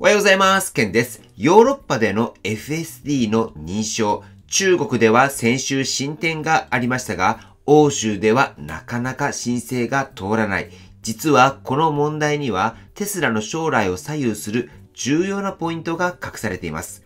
おはようございます。ケンです。ヨーロッパでの FSD の認証。中国では先週進展がありましたが、欧州ではなかなか申請が通らない。実はこの問題にはテスラの将来を左右する重要なポイントが隠されています。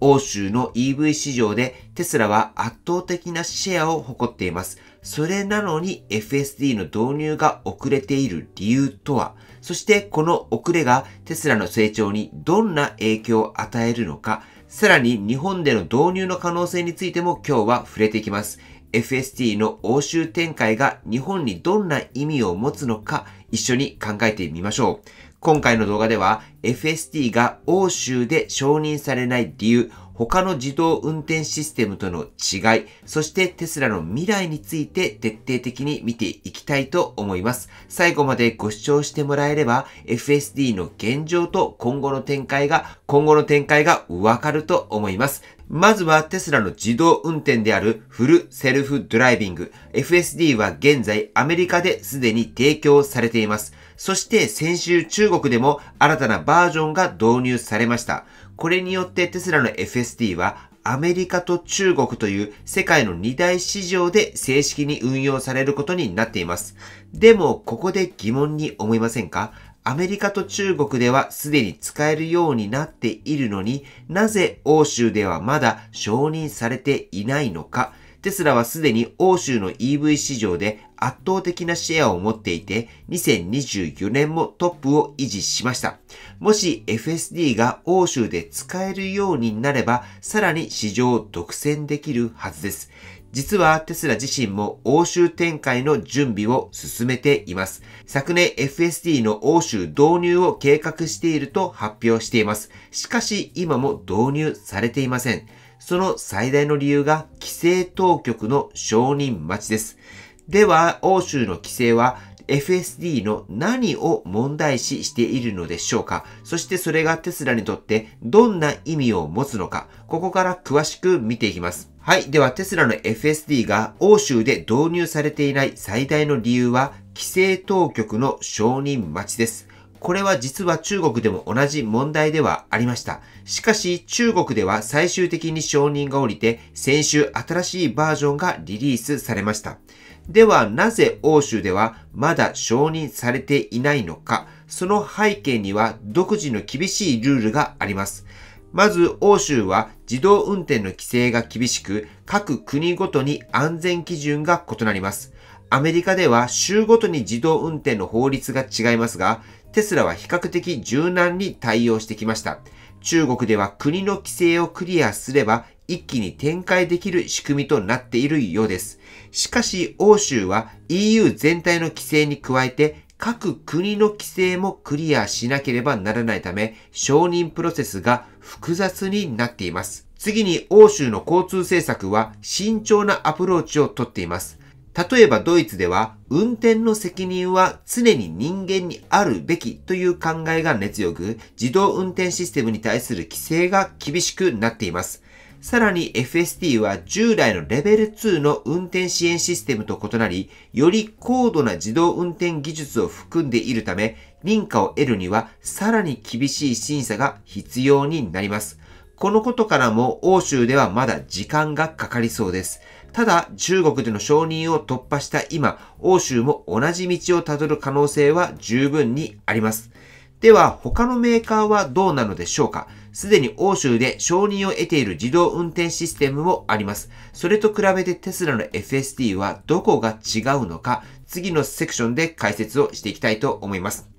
欧州の EV 市場でテスラは圧倒的なシェアを誇っています。それなのに FSD の導入が遅れている理由とは、そしてこの遅れがテスラの成長にどんな影響を与えるのか、さらに日本での導入の可能性についても今日は触れていきます。FST の欧州展開が日本にどんな意味を持つのか一緒に考えてみましょう。今回の動画では FST が欧州で承認されない理由、他の自動運転システムとの違い、そしてテスラの未来について徹底的に見ていきたいと思います。最後までご視聴してもらえれば、FSD の現状と今後の展開が、今後の展開がわかると思います。まずはテスラの自動運転であるフルセルフドライビング。FSD は現在アメリカですでに提供されています。そして先週中国でも新たなバージョンが導入されました。これによってテスラの FSD はアメリカと中国という世界の2大市場で正式に運用されることになっています。でも、ここで疑問に思いませんかアメリカと中国ではすでに使えるようになっているのになぜ欧州ではまだ承認されていないのかテスラはすでに欧州の EV 市場で圧倒的なシェアを持っていて、2024年もトップを維持しました。もし FSD が欧州で使えるようになれば、さらに市場を独占できるはずです。実はテスラ自身も欧州展開の準備を進めています。昨年 FSD の欧州導入を計画していると発表しています。しかし今も導入されていません。その最大の理由が規制当局の承認待ちです。では、欧州の規制は FSD の何を問題視しているのでしょうかそしてそれがテスラにとってどんな意味を持つのかここから詳しく見ていきます。はい。では、テスラの FSD が欧州で導入されていない最大の理由は、規制当局の承認待ちです。これは実は中国でも同じ問題ではありました。しかし中国では最終的に承認が下りて先週新しいバージョンがリリースされました。ではなぜ欧州ではまだ承認されていないのか、その背景には独自の厳しいルールがあります。まず欧州は自動運転の規制が厳しく、各国ごとに安全基準が異なります。アメリカでは州ごとに自動運転の法律が違いますが、テスラは比較的柔軟に対応してきました。中国では国の規制をクリアすれば一気に展開できる仕組みとなっているようです。しかし欧州は EU 全体の規制に加えて各国の規制もクリアしなければならないため承認プロセスが複雑になっています。次に欧州の交通政策は慎重なアプローチをとっています。例えばドイツでは運転の責任は常に人間にあるべきという考えが根強く自動運転システムに対する規制が厳しくなっています。さらに FSD は従来のレベル2の運転支援システムと異なり、より高度な自動運転技術を含んでいるため、認可を得るにはさらに厳しい審査が必要になります。このことからも欧州ではまだ時間がかかりそうです。ただ、中国での承認を突破した今、欧州も同じ道をたどる可能性は十分にあります。では、他のメーカーはどうなのでしょうかすでに欧州で承認を得ている自動運転システムもあります。それと比べてテスラの FSD はどこが違うのか、次のセクションで解説をしていきたいと思います。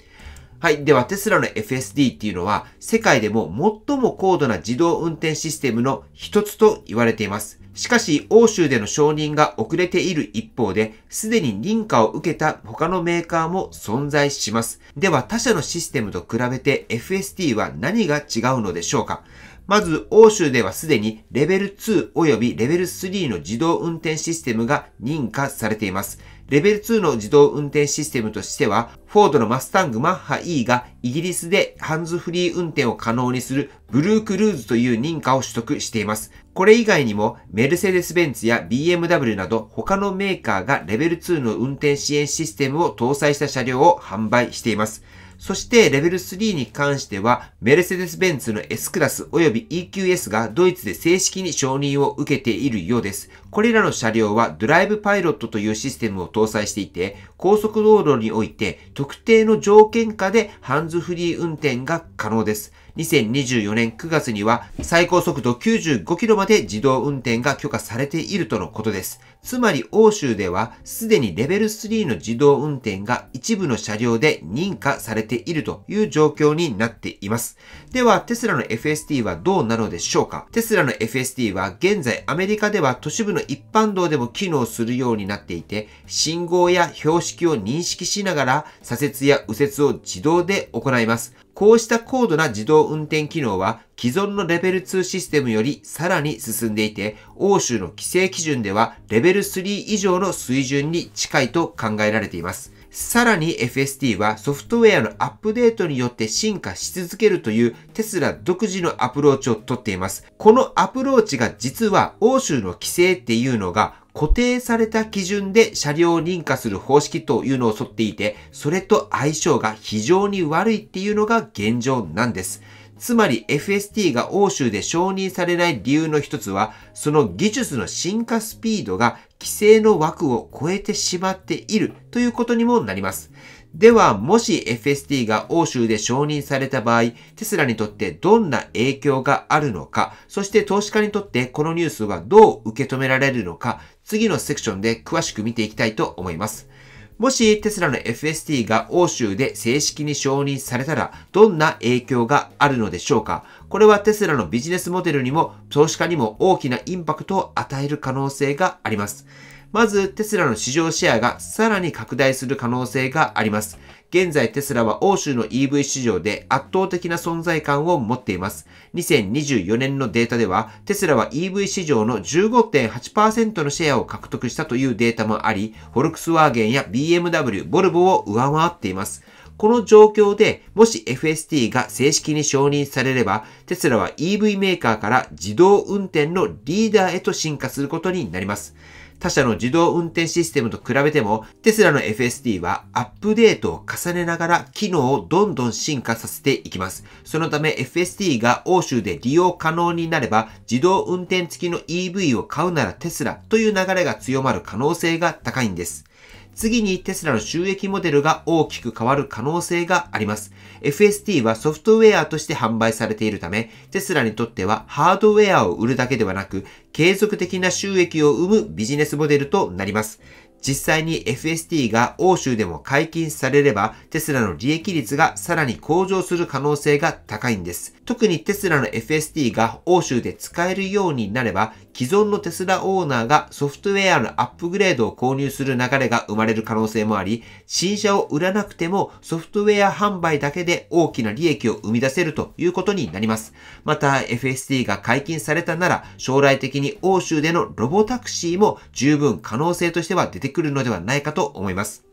はい。では、テスラの FSD っていうのは、世界でも最も高度な自動運転システムの一つと言われています。しかし、欧州での承認が遅れている一方で、すでに認可を受けた他のメーカーも存在します。では、他社のシステムと比べて FSD は何が違うのでしょうかまず、欧州ではすでにレベル2及びレベル3の自動運転システムが認可されています。レベル2の自動運転システムとしては、フォードのマスタングマッハ E がイギリスでハンズフリー運転を可能にするブルークルーズという認可を取得しています。これ以外にも、メルセデス・ベンツや BMW など他のメーカーがレベル2の運転支援システムを搭載した車両を販売しています。そしてレベル3に関しては、メルセデス・ベンツの S クラス及び EQS がドイツで正式に承認を受けているようです。これらの車両はドライブパイロットというシステムを搭載していて、高速道路において特定の条件下でハンズフリー運転が可能です。2024年9月には最高速度95キロまで自動運転が許可されているとのことです。つまり欧州ではすでにレベル3の自動運転が一部の車両で認可されているという状況になっています。では、テスラの f s d はどうなのでしょうかテスラの f s d は現在アメリカでは都市部の一般道でも機能するようになっていて、信号や標識を認識しながら左折や右折を自動で行います。こうした高度な自動運転機能は既存のレベル2システムよりさらに進んでいて、欧州の規制基準ではレベル3以上の水準に近いと考えられています。さらに FST はソフトウェアのアップデートによって進化し続けるというテスラ独自のアプローチをとっています。このアプローチが実は欧州の規制っていうのが固定された基準で車両を認可する方式というのを沿っていて、それと相性が非常に悪いっていうのが現状なんです。つまり FST が欧州で承認されない理由の一つは、その技術の進化スピードが規制の枠を超えてしまっているということにもなります。では、もし FST が欧州で承認された場合、テスラにとってどんな影響があるのか、そして投資家にとってこのニュースはどう受け止められるのか、次のセクションで詳しく見ていきたいと思います。もしテスラの FST が欧州で正式に承認されたらどんな影響があるのでしょうかこれはテスラのビジネスモデルにも投資家にも大きなインパクトを与える可能性があります。まずテスラの市場シェアがさらに拡大する可能性があります。現在テスラは欧州の EV 市場で圧倒的な存在感を持っています。2024年のデータでは、テスラは EV 市場の15.8%のシェアを獲得したというデータもあり、フォルクスワーゲンや BMW、ボルボを上回っています。この状況で、もし FST が正式に承認されれば、テスラは EV メーカーから自動運転のリーダーへと進化することになります。他社の自動運転システムと比べても、テスラの FSD はアップデートを重ねながら機能をどんどん進化させていきます。そのため FSD が欧州で利用可能になれば、自動運転付きの EV を買うならテスラという流れが強まる可能性が高いんです。次にテスラの収益モデルが大きく変わる可能性があります。FST はソフトウェアとして販売されているため、テスラにとってはハードウェアを売るだけではなく、継続的な収益を生むビジネスモデルとなります。実際に FST が欧州でも解禁されれば、テスラの利益率がさらに向上する可能性が高いんです。特にテスラの FST が欧州で使えるようになれば、既存のテスラオーナーがソフトウェアのアップグレードを購入する流れが生まれる可能性もあり、新車を売らなくてもソフトウェア販売だけで大きな利益を生み出せるということになります。また FST が解禁されたなら、将来的に欧州でのロボタクシーも十分可能性としては出てくるのではないかと思います。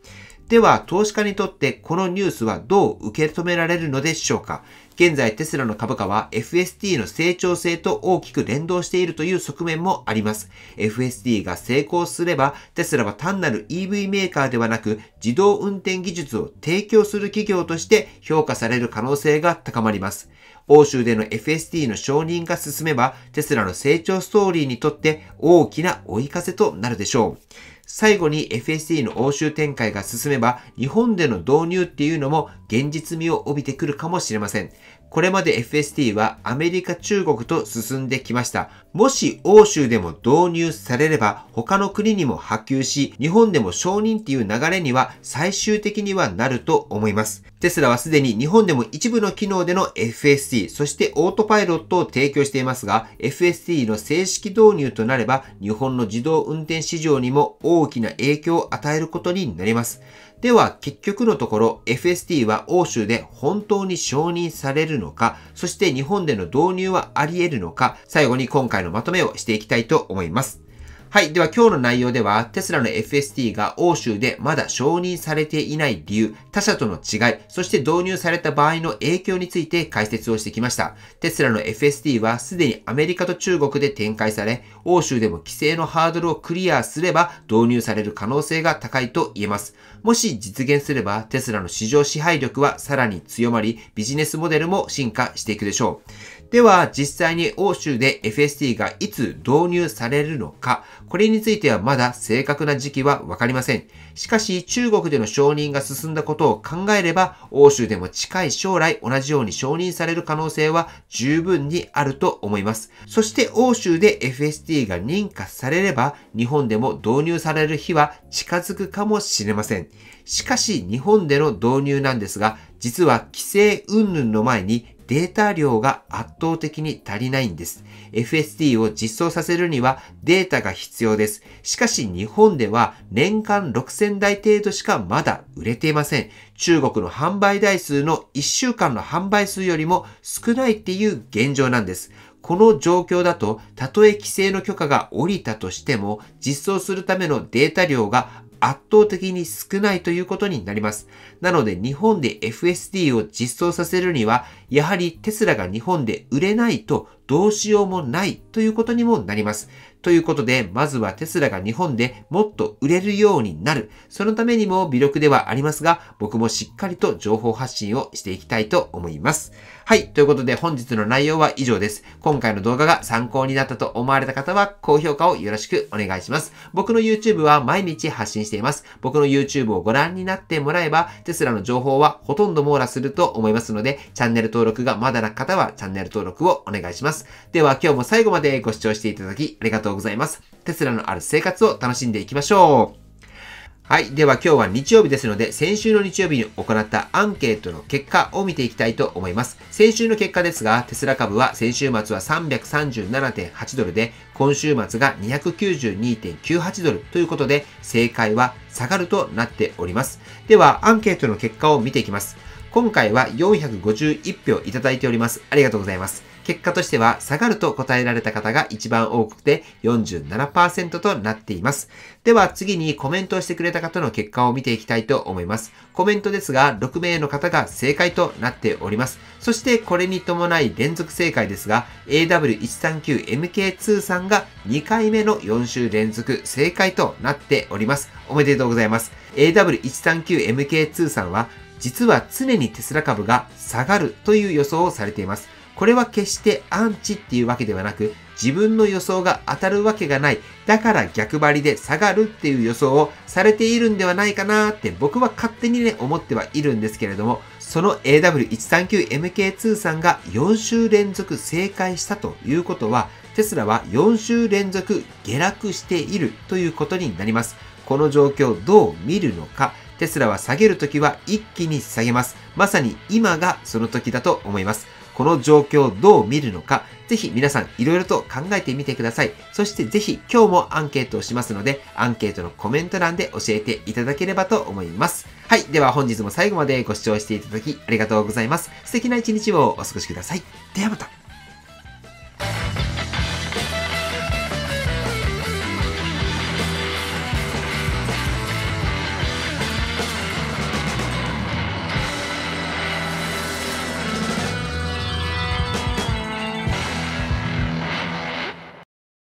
では、投資家にとってこのニュースはどう受け止められるのでしょうか現在テスラの株価は f s d の成長性と大きく連動しているという側面もあります。f s d が成功すればテスラは単なる EV メーカーではなく自動運転技術を提供する企業として評価される可能性が高まります。欧州での f s d の承認が進めばテスラの成長ストーリーにとって大きな追い風となるでしょう。最後に FSD の欧州展開が進めば、日本での導入っていうのも現実味を帯びてくるかもしれません。これまで FST はアメリカ、中国と進んできました。もし欧州でも導入されれば他の国にも波及し、日本でも承認っていう流れには最終的にはなると思います。テスラはすでに日本でも一部の機能での FST、そしてオートパイロットを提供していますが、FST の正式導入となれば日本の自動運転市場にも大きな影響を与えることになります。では結局のところ FST は欧州で本当に承認されるののか、そして日本での導入はあり得るのか、最後に今回のまとめをしていきたいと思います。はい。では今日の内容では、テスラの f s d が欧州でまだ承認されていない理由、他社との違い、そして導入された場合の影響について解説をしてきました。テスラの f s d はすでにアメリカと中国で展開され、欧州でも規制のハードルをクリアすれば導入される可能性が高いと言えます。もし実現すれば、テスラの市場支配力はさらに強まり、ビジネスモデルも進化していくでしょう。では実際に欧州で FST がいつ導入されるのか、これについてはまだ正確な時期はわかりません。しかし中国での承認が進んだことを考えれば、欧州でも近い将来同じように承認される可能性は十分にあると思います。そして欧州で FST が認可されれば、日本でも導入される日は近づくかもしれません。しかし日本での導入なんですが、実は規制云々の前にデータ量が圧倒的に足りないんです。FSD を実装させるにはデータが必要です。しかし日本では年間6000台程度しかまだ売れていません。中国の販売台数の1週間の販売数よりも少ないっていう現状なんです。この状況だと、たとえ規制の許可が下りたとしても、実装するためのデータ量が圧倒的に少ないということになります。なので日本で FSD を実装させるには、やはりテスラが日本で売れないとどうしようもないということにもなります。ということで、まずはテスラが日本でもっと売れるようになる。そのためにも微力ではありますが、僕もしっかりと情報発信をしていきたいと思います。はい。ということで本日の内容は以上です。今回の動画が参考になったと思われた方は高評価をよろしくお願いします。僕の YouTube は毎日発信しています。僕の YouTube をご覧になってもらえば、テスラの情報はほとんど網羅すると思いますので、チャンネル登録がまだな方はチャンネル登録をお願いします。では今日も最後までご視聴していただきありがとうございました。うございます。テスラのある生活を楽しんでいきましょう。はい。では今日は日曜日ですので、先週の日曜日に行ったアンケートの結果を見ていきたいと思います。先週の結果ですが、テスラ株は先週末は337.8ドルで、今週末が292.98ドルということで、正解は下がるとなっております。では、アンケートの結果を見ていきます。今回は451票いただいております。ありがとうございます。結果としては下がると答えられた方が一番多くて47%となっています。では次にコメントをしてくれた方の結果を見ていきたいと思います。コメントですが6名の方が正解となっております。そしてこれに伴い連続正解ですが AW139MK2 さんが2回目の4週連続正解となっております。おめでとうございます。AW139MK2 さんは実は常にテスラ株が下がるという予想をされています。これは決してアンチっていうわけではなく、自分の予想が当たるわけがない。だから逆張りで下がるっていう予想をされているんではないかなって僕は勝手にね、思ってはいるんですけれども、その AW139MK2 さんが4週連続正解したということは、テスラは4週連続下落しているということになります。この状況どう見るのか、テスラは下げるときは一気に下げます。まさに今がその時だと思います。この状況をどう見るのか、ぜひ皆さんいろいろと考えてみてください。そしてぜひ今日もアンケートをしますので、アンケートのコメント欄で教えていただければと思います。はい。では本日も最後までご視聴していただきありがとうございます。素敵な一日をお過ごしください。ではまた。